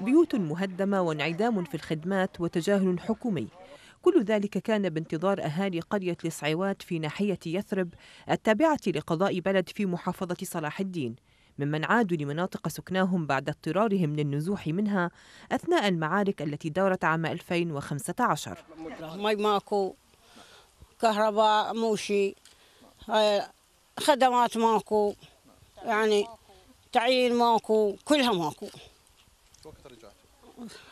بيوت مهدمة وانعدام في الخدمات وتجاهل حكومي كل ذلك كان بانتظار أهالي قرية لسعيوات في ناحية يثرب التابعة لقضاء بلد في محافظة صلاح الدين ممن عادوا لمناطق سكناهم بعد اضطرارهم للنزوح منها أثناء المعارك التي دارت عام 2015 مي ماكو كهرباء موشي آه، خدمات ماكو يعني تعيين ماكو كلها ماكو وقت رجعت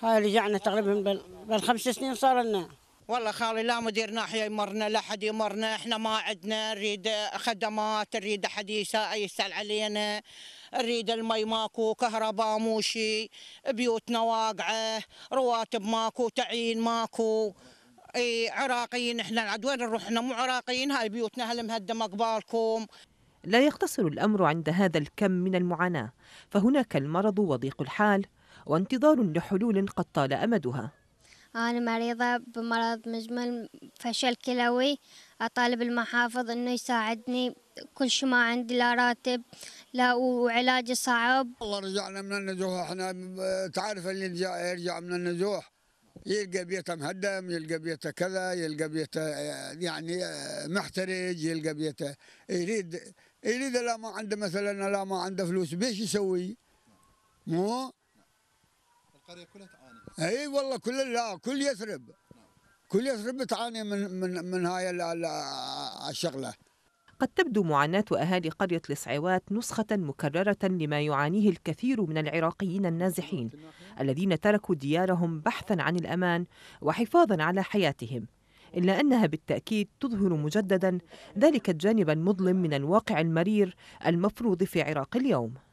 هاي رجعنا تقريبا بالخمس سنين صار لنا والله خالي لا مدير ناحيه يمرنا لا حد يمرنا احنا ما عندنا نريد خدمات نريد حد يسال علينا نريد المي ماكو كهرباء مو شيء بيوتنا واقعه رواتب ماكو تعيين ماكو اي عراقيين احنا عاد وين نروح احنا مو عراقيين هاي بيوتنا هل مهدمه قبالكم لا يقتصر الامر عند هذا الكم من المعاناه فهناك المرض وضيق الحال وانتظار لحلول قد طال امدها أنا مريضة بمرض مزمن فشل كلوي أطالب المحافظ إنه يساعدني كل شيء ما عندي لا راتب لا وعلاجي صعب والله رجعنا من النزوح احنا تعرف اللي يرجع من النزوح يلقى بيته مهدم يلقى بيته كذا يلقى بيته آه، يعني آه، محترج يلقى بيته يريد يريد لا ما عنده مثلا لا ما عنده فلوس بيش يسوي مو القريه كلها تعاني اي والله كل لا كل يثرب كل يثرب تعاني من من من هاي آه، الشغله قد تبدو معاناة أهالي قرية لسعوات نسخة مكررة لما يعانيه الكثير من العراقيين النازحين الذين تركوا ديارهم بحثا عن الامان وحفاظا على حياتهم الا انها بالتاكيد تظهر مجددا ذلك الجانب المظلم من الواقع المرير المفروض في عراق اليوم